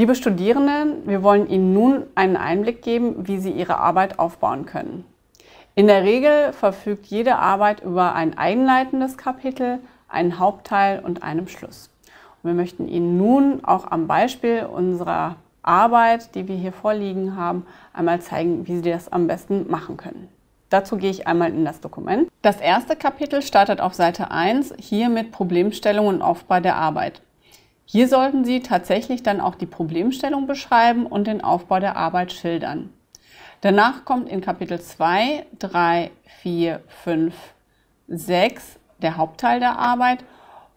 Liebe Studierenden, wir wollen Ihnen nun einen Einblick geben, wie Sie Ihre Arbeit aufbauen können. In der Regel verfügt jede Arbeit über ein einleitendes Kapitel, einen Hauptteil und einen Schluss. Und wir möchten Ihnen nun auch am Beispiel unserer Arbeit, die wir hier vorliegen haben, einmal zeigen, wie Sie das am besten machen können. Dazu gehe ich einmal in das Dokument. Das erste Kapitel startet auf Seite 1, hier mit Problemstellung und Aufbau der Arbeit. Hier sollten Sie tatsächlich dann auch die Problemstellung beschreiben und den Aufbau der Arbeit schildern. Danach kommt in Kapitel 2, 3, 4, 5, 6 der Hauptteil der Arbeit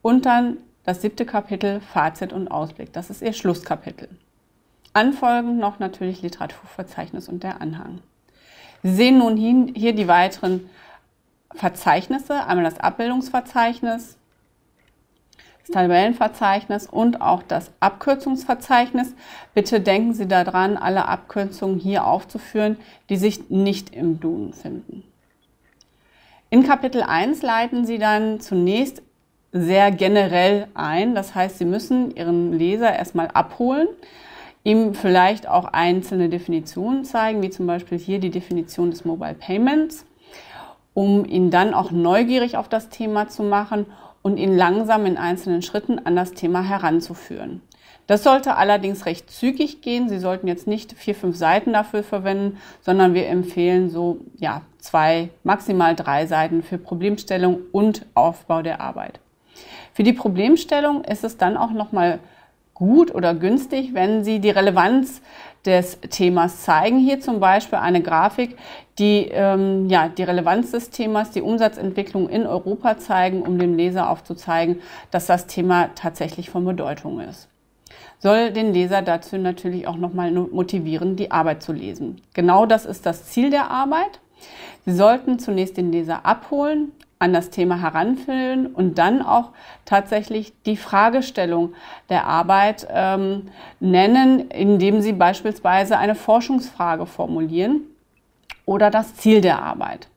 und dann das siebte Kapitel Fazit und Ausblick. Das ist Ihr Schlusskapitel. Anfolgend noch natürlich Literaturverzeichnis und der Anhang. Sie sehen nun hier die weiteren Verzeichnisse, einmal das Abbildungsverzeichnis, das Tabellenverzeichnis und auch das Abkürzungsverzeichnis. Bitte denken Sie daran, alle Abkürzungen hier aufzuführen, die sich nicht im Duden finden. In Kapitel 1 leiten Sie dann zunächst sehr generell ein. Das heißt, Sie müssen Ihren Leser erstmal abholen, ihm vielleicht auch einzelne Definitionen zeigen, wie zum Beispiel hier die Definition des Mobile Payments, um ihn dann auch neugierig auf das Thema zu machen und ihn langsam in einzelnen Schritten an das Thema heranzuführen. Das sollte allerdings recht zügig gehen. Sie sollten jetzt nicht vier, fünf Seiten dafür verwenden, sondern wir empfehlen so ja, zwei, maximal drei Seiten für Problemstellung und Aufbau der Arbeit. Für die Problemstellung ist es dann auch nochmal gut oder günstig, wenn Sie die Relevanz des Themas zeigen. Hier zum Beispiel eine Grafik, die ähm, ja, die Relevanz des Themas, die Umsatzentwicklung in Europa zeigen, um dem Leser aufzuzeigen, dass das Thema tatsächlich von Bedeutung ist soll den Leser dazu natürlich auch nochmal motivieren, die Arbeit zu lesen. Genau das ist das Ziel der Arbeit. Sie sollten zunächst den Leser abholen, an das Thema heranfüllen und dann auch tatsächlich die Fragestellung der Arbeit ähm, nennen, indem sie beispielsweise eine Forschungsfrage formulieren oder das Ziel der Arbeit.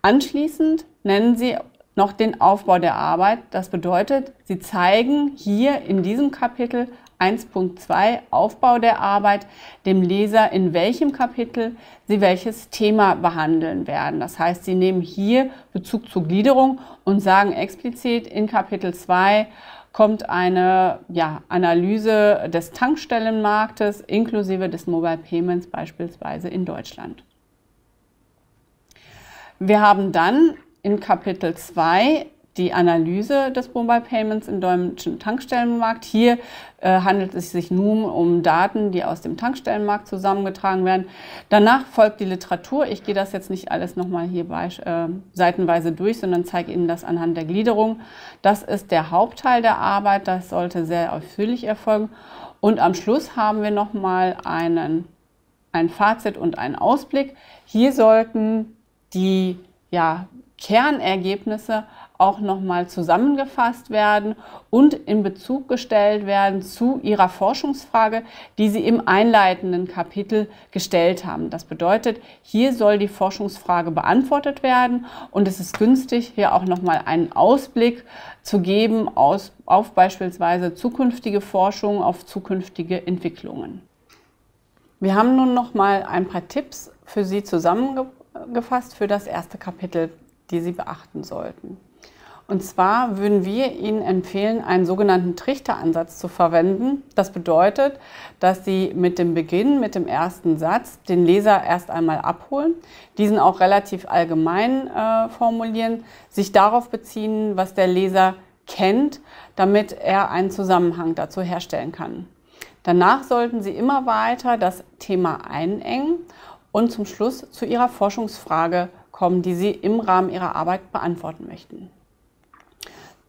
Anschließend nennen sie noch den Aufbau der Arbeit. Das bedeutet, sie zeigen hier in diesem Kapitel 1.2 Aufbau der Arbeit dem Leser, in welchem Kapitel Sie welches Thema behandeln werden. Das heißt, Sie nehmen hier Bezug zur Gliederung und sagen explizit in Kapitel 2 kommt eine ja, Analyse des Tankstellenmarktes inklusive des Mobile Payments beispielsweise in Deutschland. Wir haben dann in Kapitel 2 die Analyse des Mobile Payments im deutschen Tankstellenmarkt. Hier äh, handelt es sich nun um Daten, die aus dem Tankstellenmarkt zusammengetragen werden. Danach folgt die Literatur. Ich gehe das jetzt nicht alles nochmal hier bei, äh, seitenweise durch, sondern zeige Ihnen das anhand der Gliederung. Das ist der Hauptteil der Arbeit. Das sollte sehr ausführlich erfolgen. Und am Schluss haben wir nochmal einen, ein Fazit und einen Ausblick. Hier sollten die ja, Kernergebnisse auch nochmal zusammengefasst werden und in Bezug gestellt werden zu ihrer Forschungsfrage, die sie im einleitenden Kapitel gestellt haben. Das bedeutet, hier soll die Forschungsfrage beantwortet werden und es ist günstig, hier auch nochmal einen Ausblick zu geben aus, auf beispielsweise zukünftige Forschung, auf zukünftige Entwicklungen. Wir haben nun nochmal ein paar Tipps für Sie zusammengefasst für das erste Kapitel, die Sie beachten sollten. Und zwar würden wir Ihnen empfehlen, einen sogenannten Trichteransatz zu verwenden. Das bedeutet, dass Sie mit dem Beginn, mit dem ersten Satz, den Leser erst einmal abholen, diesen auch relativ allgemein äh, formulieren, sich darauf beziehen, was der Leser kennt, damit er einen Zusammenhang dazu herstellen kann. Danach sollten Sie immer weiter das Thema einengen und zum Schluss zu Ihrer Forschungsfrage kommen, die Sie im Rahmen Ihrer Arbeit beantworten möchten.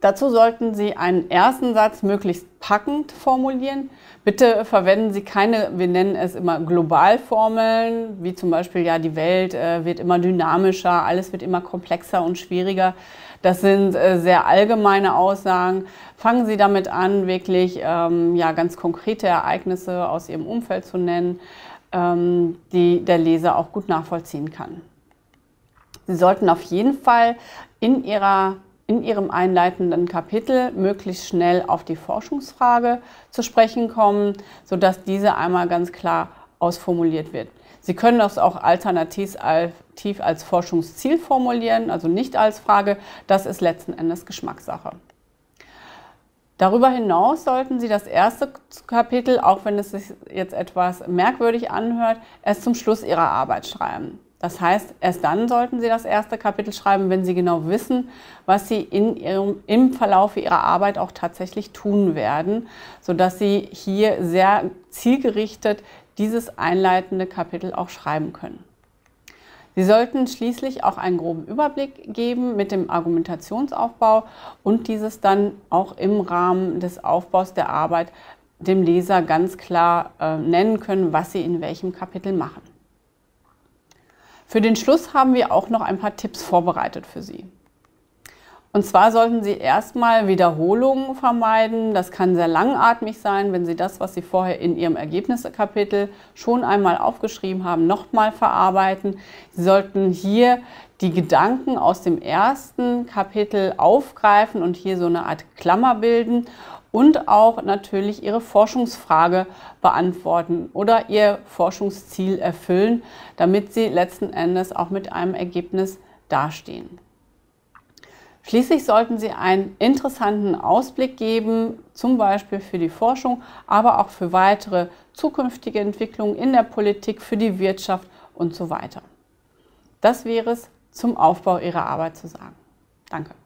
Dazu sollten Sie einen ersten Satz möglichst packend formulieren. Bitte verwenden Sie keine, wir nennen es immer Globalformeln, wie zum Beispiel, ja, die Welt äh, wird immer dynamischer, alles wird immer komplexer und schwieriger. Das sind äh, sehr allgemeine Aussagen. Fangen Sie damit an, wirklich ähm, ja, ganz konkrete Ereignisse aus Ihrem Umfeld zu nennen, ähm, die der Leser auch gut nachvollziehen kann. Sie sollten auf jeden Fall in Ihrer in Ihrem einleitenden Kapitel möglichst schnell auf die Forschungsfrage zu sprechen kommen, sodass diese einmal ganz klar ausformuliert wird. Sie können das auch alternativ als Forschungsziel formulieren, also nicht als Frage. Das ist letzten Endes Geschmackssache. Darüber hinaus sollten Sie das erste Kapitel, auch wenn es sich jetzt etwas merkwürdig anhört, erst zum Schluss Ihrer Arbeit schreiben. Das heißt, erst dann sollten Sie das erste Kapitel schreiben, wenn Sie genau wissen, was Sie in Ihrem, im Verlauf Ihrer Arbeit auch tatsächlich tun werden, sodass Sie hier sehr zielgerichtet dieses einleitende Kapitel auch schreiben können. Sie sollten schließlich auch einen groben Überblick geben mit dem Argumentationsaufbau und dieses dann auch im Rahmen des Aufbaus der Arbeit dem Leser ganz klar äh, nennen können, was Sie in welchem Kapitel machen. Für den Schluss haben wir auch noch ein paar Tipps vorbereitet für Sie. Und zwar sollten Sie erstmal Wiederholungen vermeiden. Das kann sehr langatmig sein, wenn Sie das, was Sie vorher in Ihrem Ergebniskapitel schon einmal aufgeschrieben haben, nochmal verarbeiten. Sie sollten hier die Gedanken aus dem ersten Kapitel aufgreifen und hier so eine Art Klammer bilden und auch natürlich ihre Forschungsfrage beantworten oder ihr Forschungsziel erfüllen, damit sie letzten Endes auch mit einem Ergebnis dastehen. Schließlich sollten Sie einen interessanten Ausblick geben, zum Beispiel für die Forschung, aber auch für weitere zukünftige Entwicklungen in der Politik, für die Wirtschaft und so weiter. Das wäre es zum Aufbau Ihrer Arbeit zu sagen. Danke.